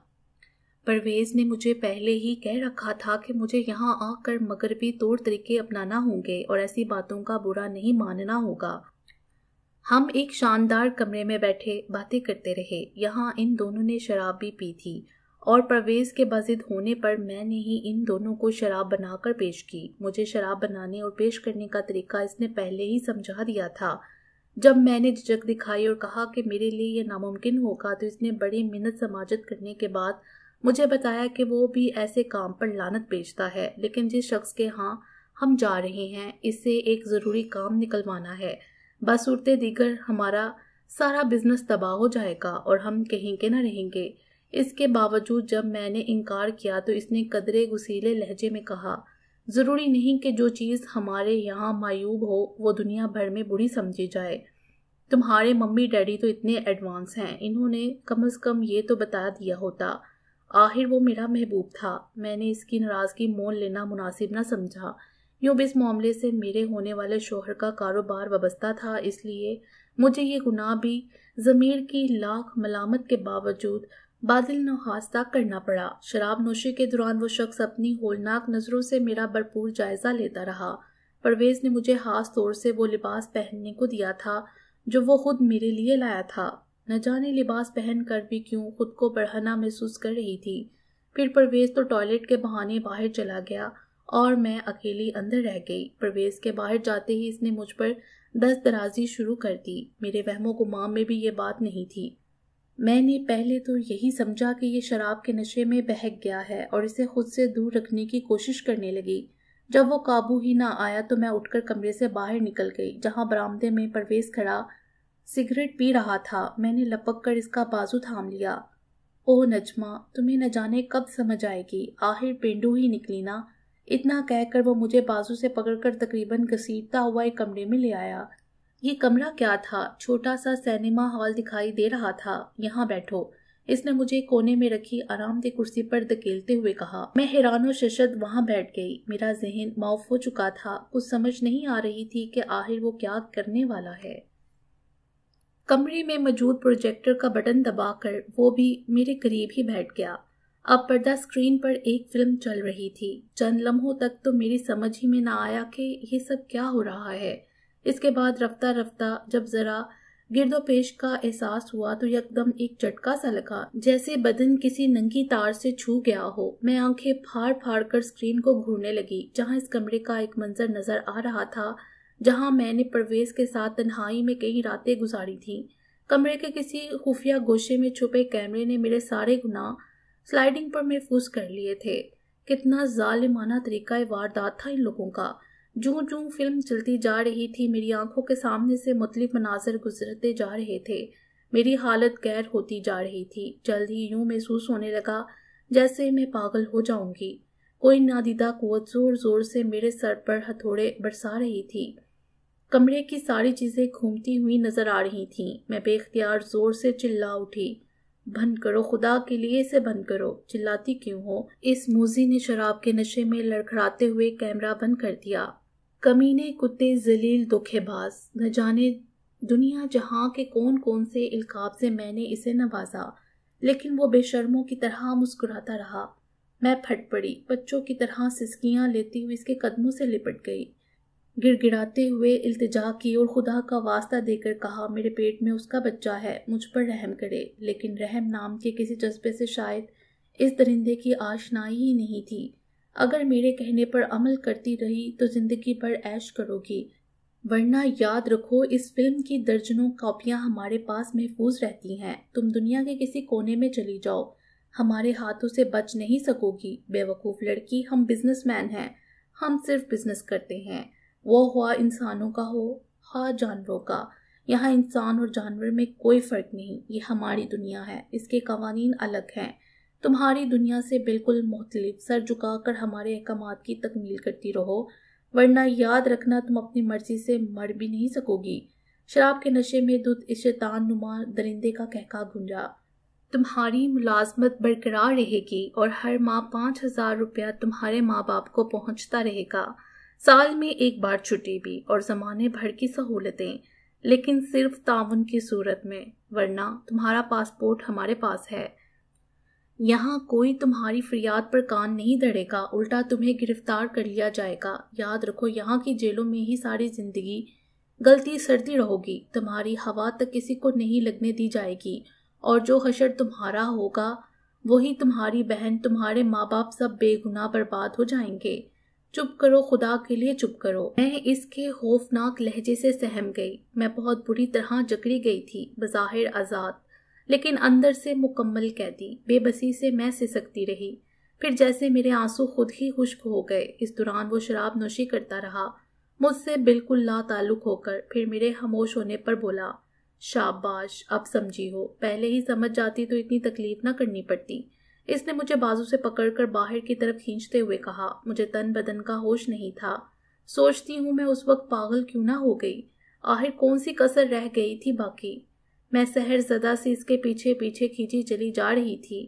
परवेज़ ने मुझे पहले ही कह रखा था कि मुझे यहाँ आकर मगरबी तौर तरीके अपनाना होंगे और ऐसी बातों का बुरा नहीं मानना होगा हम एक शानदार कमरे में बैठे बातें करते रहे यहाँ इन दोनों ने शराब भी पी थी और परवेज़ के बाजिद होने पर मैंने ही इन दोनों को शराब बनाकर पेश की मुझे शराब बनाने और पेश करने का तरीका इसने पहले ही समझा दिया था जब मैंने झिझक दिखाई और कहा कि मेरे लिए यह नामुमकिन होगा तो इसने बड़ी मिन्नत समाजत करने के बाद मुझे बताया कि वो भी ऐसे काम पर लानत बेचता है लेकिन जिस शख्स के हाँ हम जा रहे हैं इससे एक ज़रूरी काम निकलवाना है बस उड़ते दीगर हमारा सारा बिजनेस तबाह हो जाएगा और हम कहीं के ना रहेंगे इसके बावजूद जब मैंने इनकार किया तो इसने कदरे गुसीले लहजे में कहा ज़रूरी नहीं कि जो चीज़ हमारे यहाँ मायूब हो वो दुनिया भर में बुरी समझी जाए तुम्हारे मम्मी डैडी तो इतने एडवांस हैं इन्होंने कम अज़ कम ये तो बता दिया होता आखिर वो मेरा महबूब था मैंने इसकी नाराज़गी मोल लेना मुनासिब ना समझा यूँ भी इस मामले से मेरे होने वाले शोहर का कारोबार वाबस्ता था इसलिए मुझे ये गुनाह भी ज़मीर की लाख मलामत के बावजूद बादल नखास्ता करना पड़ा शराब नोशी के दौरान वो शख्स अपनी होलनाक नज़रों से मेरा भरपूर जायज़ा लेता रहा परवेज़ ने मुझे खास तौर से वो लिबास पहनने को दिया था जो वो खुद मेरे लिए लाया था न जाने लिबास पहन कर भी क्यों खुद को बढ़ाना महसूस कर रही थी फिर परवेज तो टॉयलेट के बहाने बाहर चला गया और मैं अकेली अंदर रह गई परवेज के बाहर जाते ही इसने मुझ पर दस दराजी शुरू कर दी मेरे वहमों गुमाम में भी ये बात नहीं थी मैंने पहले तो यही समझा कि यह शराब के नशे में बहक गया है और इसे खुद से दूर रखने की कोशिश करने लगी जब वो काबू ही ना आया तो मैं उठकर कमरे से बाहर निकल गई जहाँ बरामदे में परवेज खड़ा सिगरेट पी रहा था मैंने लपक कर इसका बाजू थाम लिया ओह नजमा तुम्हें न जाने कब समझ आएगी आखिर पेंडू ही निकली ना इतना कहकर वो मुझे बाजू से पकड़कर तकरीबन घसीटता हुआ एक कमरे में ले आया ये कमरा क्या था छोटा सा सिनेमा हॉल दिखाई दे रहा था यहाँ बैठो इसने मुझे कोने में रखी आरामदेह कुर्सी पर धकेलते हुए कहा मैं हैरान शशद वहाँ बैठ गई मेरा जहन माउफ हो चुका था कुछ समझ नहीं आ रही थी कि आखिर वो क्या करने वाला है कमरे में मौजूद प्रोजेक्टर का बटन दबाकर वो भी मेरे करीब ही बैठ गया अब पर्दा स्क्रीन पर एक फिल्म चल रही थी चंद लम्हों तक तो मेरी समझ ही में ना आया कि ये सब क्या हो रहा है इसके बाद रफ्ता रफ्ता जब ज़रा गिरदो पेश का एहसास हुआ तो यकदम एक झटका सा लगा जैसे बदन किसी नंगी तार से छू गया हो मैं आंखें फाड़ फाड़ कर स्क्रीन को घूरने लगी जहां इस कमरे का एक मंजर नजर आ रहा था जहां मैंने परवेज के साथ तन्हाई में कई रातें गुजारी थीं कमरे के किसी खुफिया गोशे में छुपे कैमरे ने मेरे सारे गुनाह स्लाइडिंग पर महफूज कर लिए थे कितना जालिमाना तरीका वारदात था इन लोगों का जू जूं फिल्म चलती जा रही थी मेरी आंखों के सामने से मुतलिफ मनाजर गुजरते जा रहे थे मेरी हालत गैर होती जा रही थी जल्द ही यूं महसूस होने लगा जैसे मैं पागल हो जाऊंगी कोई नादीदा कुत जोर जोर से मेरे सर पर हथौड़े बरसा रही थी कमरे की सारी चीज़ें घूमती हुई नजर आ रही थीं। मैं बेख्तियार जोर से चिल्ला उठी बंद करो खुदा के लिए इसे बंद करो चिल्लाती क्यों हो इस मोजी ने शराब के नशे में लड़खड़ाते हुए कैमरा बंद कर दिया कमीने कुत्ते जलील दुखेबाज न जाने दुनिया जहाँ के कौन कौन से इल्काब से मैंने इसे नवाजा लेकिन वो बेशर्मों की तरह मुस्कुराता रहा मैं फट पड़ी बच्चों की तरह सिसकियाँ लेती हुई इसके कदमों से लिपट गई गिड़गिड़ाते हुए इल्तिजा की और खुदा का वास्ता देकर कहा मेरे पेट में उसका बच्चा है मुझ पर रहम करे लेकिन रहम नाम के किसी जज्बे से शायद इस दरिंदे की आशनाई ही नहीं थी अगर मेरे कहने पर अमल करती रही तो ज़िंदगी भर ऐश करोगी वरना याद रखो इस फिल्म की दर्जनों कापियाँ हमारे पास महफूज रहती हैं तुम दुनिया के किसी कोने में चली जाओ हमारे हाथों से बच नहीं सकोगी बेवकूफ़ लड़की हम बिजनेसमैन हैं हम सिर्फ बिजनेस करते हैं वो हुआ इंसानों का हो हा जानवरों का यहाँ इंसान और जानवर में कोई फ़र्क नहीं ये हमारी दुनिया है इसके कवानीन अलग हैं तुम्हारी दुनिया से बिल्कुल मुख्तलिफ सर झुका कर हमारे अहकाम की तकमील करती रहो वरना याद रखना तुम अपनी मर्जी से मर भी नहीं सकोगी शराब के नशे में दुध इशतान नुमा दरिंदे का कहका गुंजा तुम्हारी मुलाजमत बरकरार रहेगी और हर माह पाँच हज़ार रुपया तुम्हारे माँ बाप को पहुँचता रहेगा साल में एक बार छुट्टी भी और ज़माने भर की सहूलतें लेकिन सिर्फ ताउन की सूरत में वरना तुम्हारा पासपोर्ट हमारे पास है यहाँ कोई तुम्हारी फरियाद पर कान नहीं धड़ेगा उल्टा तुम्हें गिरफ्तार कर लिया जाएगा याद रखो यहाँ की जेलों में ही सारी ज़िंदगी गलती सर्दी रहोगी तुम्हारी हवा तक किसी को नहीं लगने दी जाएगी और जो हशर तुम्हारा होगा वही तुम्हारी बहन तुम्हारे माँ बाप सब बेगुनाह बर्बाद हो जाएंगे चुप करो खुदा के लिए चुप करो मैं इसके खौफनाक लहजे से सहम गई मैं बहुत बुरी तरह जकड़ी गई थी बज़ाहिर आज़ाद लेकिन अंदर से मुकम्मल कैदी बेबसी से मैं सिसकती रही फिर जैसे मेरे आंसू खुद ही खुश्क हो गए इस दौरान वो शराब नोशी करता रहा मुझसे बिल्कुल ला ताल्लुक होकर फिर मेरे खामोश होने पर बोला शाबाश अब समझी हो पहले ही समझ जाती तो इतनी तकलीफ ना करनी पड़ती इसने मुझे बाजू से पकड़कर बाहर की तरफ खींचते हुए कहा मुझे तन बदन का होश नहीं था सोचती हूँ मैं उस वक्त पागल क्यों ना हो गई आखिर कौन सी कसर रह गई थी बाकी मैं सहर जदा से इसके पीछे पीछे खींची चली जा रही थी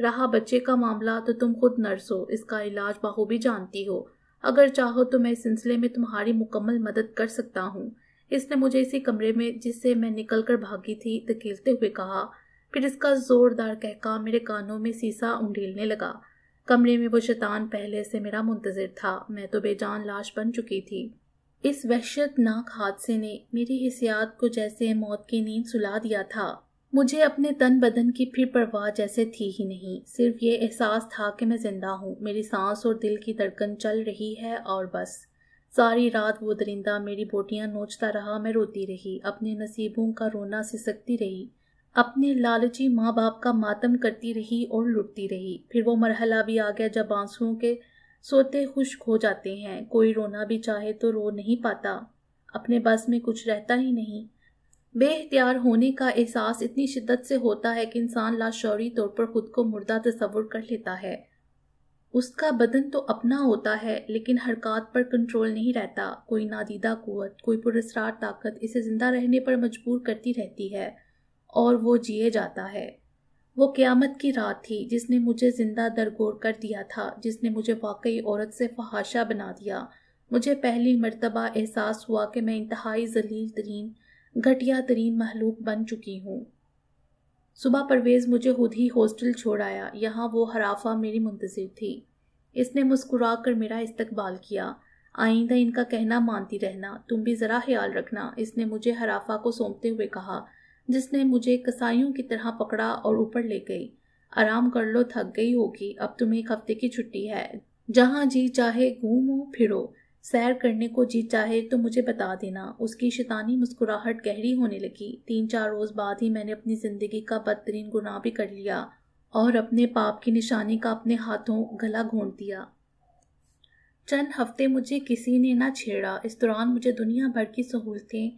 रहा बच्चे का मामला तो तुम खुद नर्स हो इसका इलाज बाहूबी जानती हो अगर चाहो तो मैं इस सिलसिले में तुम्हारी मुकम्मल मदद कर सकता हूँ इसने मुझे इसी कमरे में जिससे मैं निकलकर भागी थी धकेलते हुए कहा फिर इसका जोरदार कहका मेरे कानों में सीसा उंडेलने लगा कमरे में वो शैतान पहले से मेरा मुंतजर था मैं तो बेजान लाश बन चुकी थी इस वहशतनाक हादसे ने मेरी हिसियात को जैसे मौत की नींद सुला दिया था मुझे अपने तन बदन की फिर परवाह जैसे थी ही नहीं सिर्फ ये एहसास था कि मैं जिंदा हूँ मेरी सांस और दिल की धड़कन चल रही है और बस सारी रात वो दरिंदा मेरी बोटियाँ नोचता रहा मैं रोती रही अपने नसीबों का रोना सिसकती रही अपने लालची माँ बाप का मातम करती रही और लुटती रही फिर वो मरहला भी आ गया जब आंसुओं के सोते खुश्क हो जाते हैं कोई रोना भी चाहे तो रो नहीं पाता अपने बस में कुछ रहता ही नहीं बेहतियार होने का एहसास इतनी शिद्दत से होता है कि इंसान लाशौरी तौर पर खुद को मुर्दा तस्वुर कर लेता है उसका बदन तो अपना होता है लेकिन हरकत पर कंट्रोल नहीं रहता कोई नादीदा कुत कोई पुरस्ार ताकत इसे जिंदा रहने पर मजबूर करती रहती है और वो जिए जाता है वो क़्यामत की रात थी जिसने मुझे ज़िंदा दरगोर कर दिया था जिसने मुझे वाकई औरत से फहाशा बना दिया मुझे पहली मरतबा एहसास हुआ कि मैं इंतहाई जलील तरीन घटिया तरीन महलूक बन चुकी हूँ सुबह परवेज़ मुझे खुद ही हॉस्टल छोड़ आया यहाँ वो हराफा मेरी मुंतज़र थी इसने मुस्कुरा कर मेरा इस्तकबाल किया आइंदा इनका कहना मानती रहना तुम भी ज़रा ख्याल रखना इसने मुझे हराफा को सौंपते हुए कहा जिसने मुझे कसाईयों की तरह पकड़ा और ऊपर ले गई आराम कर लो थक गई होगी अब तुम्हें एक हफ्ते की छुट्टी है जहाँ जी चाहे घूमो फिरो सैर करने को जी चाहे तो मुझे बता देना उसकी शैतानी मुस्कुराहट गहरी होने लगी तीन चार रोज़ बाद ही मैंने अपनी ज़िंदगी का बदतरीन गुनाह भी कर लिया और अपने पाप की निशानी का अपने हाथों गला घोंट दिया चंद हफ्ते मुझे किसी ने ना छेड़ा इस दौरान मुझे दुनिया भर की सहूलतें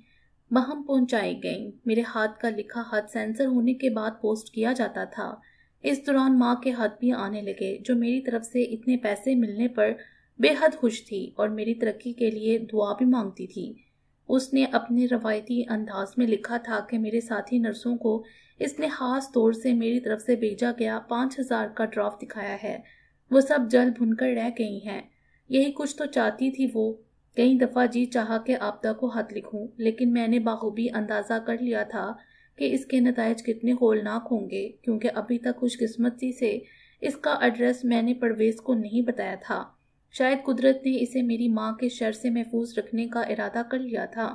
महम पहुंचाई गईं मेरे हाथ का लिखा हाथ सेंसर होने के बाद पोस्ट किया जाता था इस दौरान माँ के हाथ भी आने लगे जो मेरी तरफ से इतने पैसे मिलने पर बेहद खुश थी और मेरी तरक्की के लिए दुआ भी मांगती थी उसने अपने रवायती अंदाज में लिखा था कि मेरे साथी नर्सों को इसने खास तौर से मेरी तरफ से भेजा गया पाँच हजार का ड्राफ्ट दिखाया है वो सब जल भुनकर रह गई हैं यही कुछ तो चाहती थी वो कई दफ़ा जी चाह के आपदा को हथ लिखूँ लेकिन मैंने बाखूबी अंदाज़ा कर लिया था कि इसके नतज कितने होलनाक होंगे क्योंकि अभी तक खुशकस्मती से इसका एड्रेस मैंने परवेज़ को नहीं बताया था शायद कुदरत ने इसे मेरी माँ के शर से महफूज रखने का इरादा कर लिया था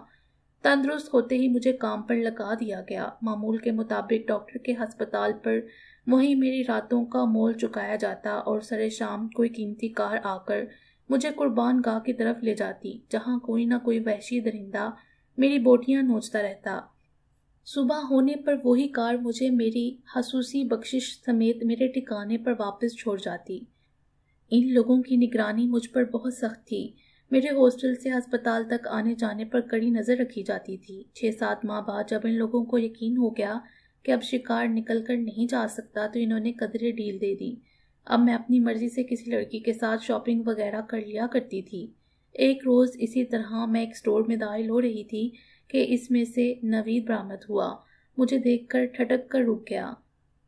तंदरुस्त होते ही मुझे काम पर लगा दिया गया मामूल के मुताबिक डॉक्टर के हस्पताल पर वहीं मेरी रातों का मोल चुकाया जाता और सरे शाम कोई कीमती कार आकर मुझे कुर्बान गाह की तरफ ले जाती जहाँ कोई ना कोई वहशी दरिंदा मेरी बोटियाँ नोचता रहता सुबह होने पर वही कार मुझे मेरी हसूसी बख्शिश समेत मेरे ठिकाने पर वापस छोड़ जाती इन लोगों की निगरानी मुझ पर बहुत सख्त थी मेरे हॉस्टल से अस्पताल तक आने जाने पर कड़ी नज़र रखी जाती थी छः सात माह बाद जब इन लोगों को यकीन हो गया कि अब शिकार निकल कर नहीं जा सकता तो इन्होंने कदरे डील दे दी अब मैं अपनी मर्जी से किसी लड़की के साथ शॉपिंग वगैरह कर लिया करती थी एक रोज़ इसी तरह मैं एक स्टोर में दाखिल हो रही थी कि इसमें से नवीद बरामद हुआ मुझे देखकर ठटक कर रुक गया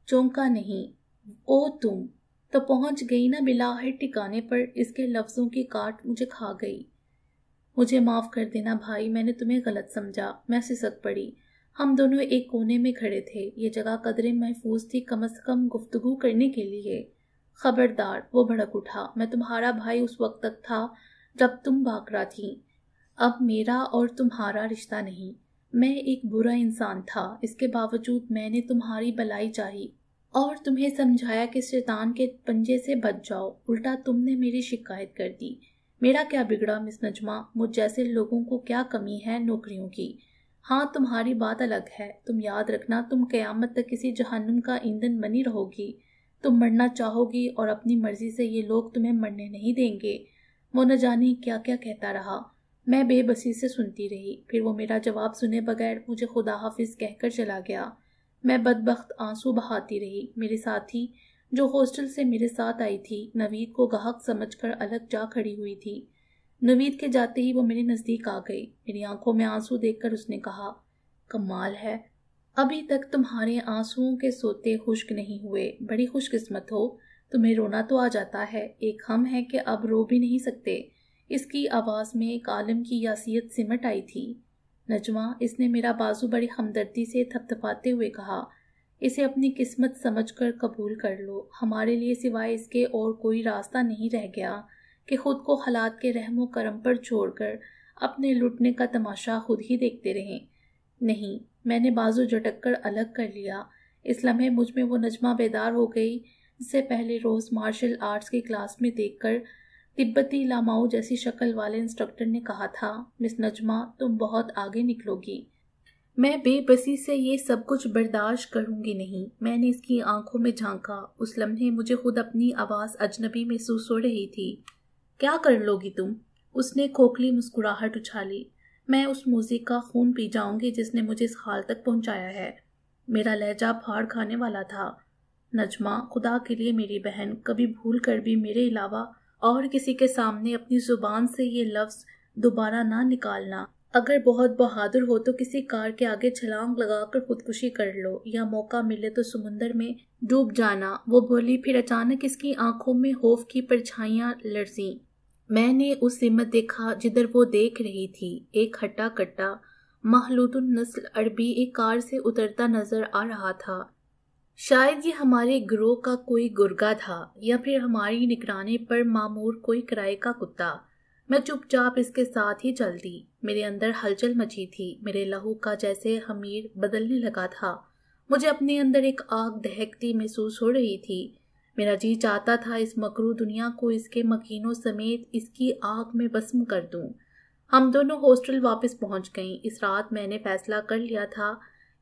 चौंका नहीं ओ तुम तो पहुंच गई ना बिलाहिर ठिकाने पर इसके लफ्ज़ों की काट मुझे खा गई मुझे माफ़ कर देना भाई मैंने तुम्हें गलत समझा मैं सिसक पड़ी हम दोनों एक कोने में खड़े थे ये जगह कदरे महफूज थी कम अज़ कम गुफ्तगु करने के लिए खबरदार वो भड़क उठा मैं तुम्हारा भाई उस वक्त तक था जब तुम भाकरा थी अब मेरा और तुम्हारा रिश्ता नहीं मैं एक बुरा इंसान था इसके बावजूद मैंने तुम्हारी भलाई चाही और तुम्हें समझाया कि शैतान के पंजे से बच जाओ उल्टा तुमने मेरी शिकायत कर दी मेरा क्या बिगड़ा मिस नजमा मुझ जैसे लोगों को क्या कमी है नौकरियों की हाँ तुम्हारी बात अलग है तुम याद रखना तुम क़यामत तक किसी जहन्नुम का ईंधन बनी रहोगी तुम मरना चाहोगी और अपनी मर्जी से ये लोग तुम्हें मरने नहीं देंगे वो न जाने क्या क्या कहता रहा मैं बेबसी से सुनती रही फिर वो मेरा जवाब सुने बगैर मुझे खुदा हाफिज कहकर चला गया मैं बदबخت आंसू बहाती रही मेरे साथी जो हॉस्टल से मेरे साथ आई थी नवीद को गाहक समझकर अलग जा खड़ी हुई थी नवीद के जाते ही वो मेरे नज़दीक आ गई मेरी आंखों में आंसू देखकर उसने कहा कमाल है अभी तक तुम्हारे आंसुओं के सोते खुश्क नहीं हुए बड़ी खुशकिस्मत हो तुम्हें रोना तो आ जाता है एक हम है कि अब रो भी नहीं सकते इसकी आवाज़ में एक आलम की यासियत सिमट आई थी नजमा इसने मेरा बाजू बड़ी हमदर्दी से थपथपाते हुए कहा इसे अपनी किस्मत समझकर कबूल कर लो हमारे लिए सिवाय इसके और कोई रास्ता नहीं रह गया कि खुद को हालात के रहमो करम पर छोड़कर अपने लुटने का तमाशा खुद ही देखते रहें नहीं मैंने बाजू झटक कर अलग कर लिया इस लम्हे मुझ में वो नजमा बेदार हो गई जिसे पहले रोज़ मार्शल आर्ट्स की क्लास में देखकर तिब्बती लामाऊ जैसी शक्ल वाले इंस्ट्रक्टर ने कहा था मिस नजमा तुम बहुत आगे निकलोगी मैं बेबसी से ये सब कुछ बर्दाश्त करूंगी नहीं मैंने इसकी आंखों में झांका उस लम्हे मुझे खुद अपनी आवाज़ अजनबी महसूस हो रही थी क्या कर लोगी तुम उसने खोखली मुस्कुराहट उछाली मैं उस मोजी का खून पी जाऊंगी जिसने मुझे इस हाल तक पहुंचाया है मेरा लहजा फाड़ खाने वाला था नजमा खुदा के लिए मेरी बहन कभी भूल कर भी मेरे अलावा और किसी के सामने अपनी जुबान से ये लफ्ज़ दोबारा ना निकालना अगर बहुत बहादुर हो तो किसी कार के आगे छलांग लगाकर खुदकुशी कर लो या मौका मिले तो समुंदर में डूब जाना वो बोली फिर अचानक इसकी आंखों में होफ की परछाइयां लड़सी मैंने उस मत देखा जिधर वो देख रही थी एक हट्टा कट्टा महलूतुन नस्ल अरबी एक कार से उतरता नजर आ रहा था शायद ये हमारे ग्रोह का कोई गुर्गा था या फिर हमारी निगरानी पर मामूर कोई किराए का कुत्ता मैं चुपचाप इसके साथ ही चलती मेरे अंदर हलचल मची थी मेरे लहू का जैसे हमीर बदलने लगा था मुझे अपने अंदर एक आग दहकती महसूस हो रही थी मेरा जी चाहता था इस मकरू दुनिया को इसके मकीनों समेत इसकी आग में भस्म कर दूं। हम दोनों हॉस्टल वापस पहुंच गईं। इस रात मैंने फैसला कर लिया था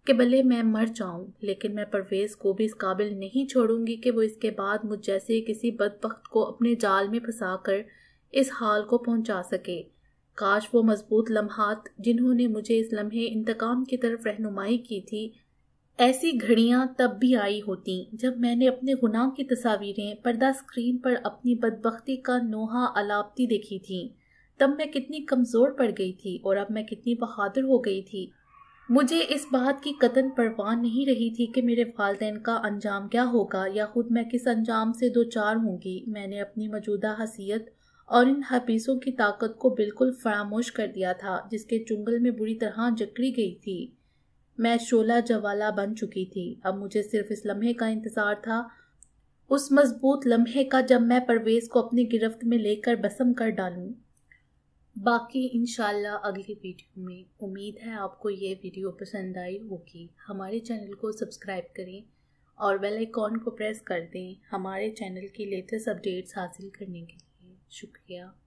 कि भले मैं मर जाऊं, लेकिन मैं परवेज़ को भी इस काबिल नहीं छोड़ूंगी कि वो इसके बाद मुझ जैसे किसी बदबख्त को अपने जाल में फंसा कर इस हाल को पहुंचा सके काश वो मजबूत लम्हात जिन्होंने मुझे इस लम्हे इंतकाम की तरफ रहनुमाई की थी ऐसी घड़ियां तब भी आई होती जब मैंने अपने गुनाह की तस्वीरें पर्दा स्क्रीन पर अपनी बदबख्ती का नोहा अलापती देखी थी तब मैं कितनी कमज़ोर पड़ गई थी और अब मैं कितनी बहादुर हो गई थी मुझे इस बात की कतन परवाह नहीं रही थी कि मेरे वालदेन का अंजाम क्या होगा या खुद मैं किस अंजाम से दो चार होंगी मैंने अपनी मौजूदा हसीियत और इन हबीसों की ताकत को बिल्कुल फरामोश कर दिया था जिसके चुंगल में बुरी तरह जकड़ी गई थी मैं शोला जवाला बन चुकी थी अब मुझे सिर्फ इस लम्हे का इंतज़ार था उस मजबूत लम्हे का जब मैं परवेज़ को अपनी गिरफ्त में लेकर बसम कर डालूं बाकी इन अगली वीडियो में उम्मीद है आपको ये वीडियो पसंद आई होगी हमारे चैनल को सब्सक्राइब करें और बेल आइकॉन को प्रेस कर दें हमारे चैनल की लेटेस्ट अपडेट्स हासिल करने के लिए शुक्रिया